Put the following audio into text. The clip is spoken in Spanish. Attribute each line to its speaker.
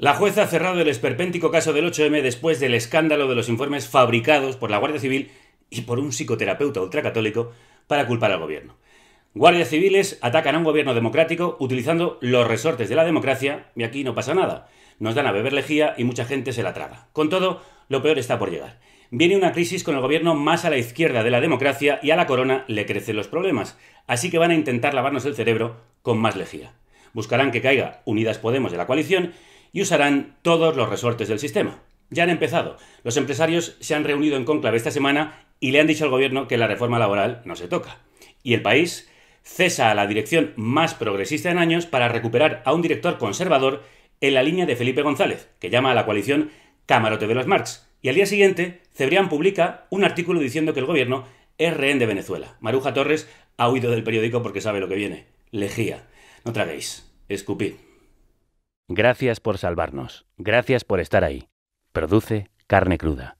Speaker 1: La jueza ha cerrado el esperpéntico caso del 8M después del escándalo de los informes fabricados por la Guardia Civil y por un psicoterapeuta ultracatólico para culpar al gobierno. Guardias civiles atacan a un gobierno democrático utilizando los resortes de la democracia y aquí no pasa nada. Nos dan a beber lejía y mucha gente se la traga. Con todo, lo peor está por llegar. Viene una crisis con el gobierno más a la izquierda de la democracia y a la corona le crecen los problemas, así que van a intentar lavarnos el cerebro con más lejía. Buscarán que caiga Unidas Podemos de la coalición y usarán todos los resortes del sistema. Ya han empezado. Los empresarios se han reunido en conclave esta semana y le han dicho al gobierno que la reforma laboral no se toca. Y el país cesa a la dirección más progresista en años para recuperar a un director conservador en la línea de Felipe González, que llama a la coalición Camarote de los Marx. Y al día siguiente, Cebrián publica un artículo diciendo que el gobierno es rehén de Venezuela. Maruja Torres ha huido del periódico porque sabe lo que viene. Lejía. No traguéis. Escupid. Gracias por salvarnos. Gracias por estar ahí.
Speaker 2: Produce carne cruda.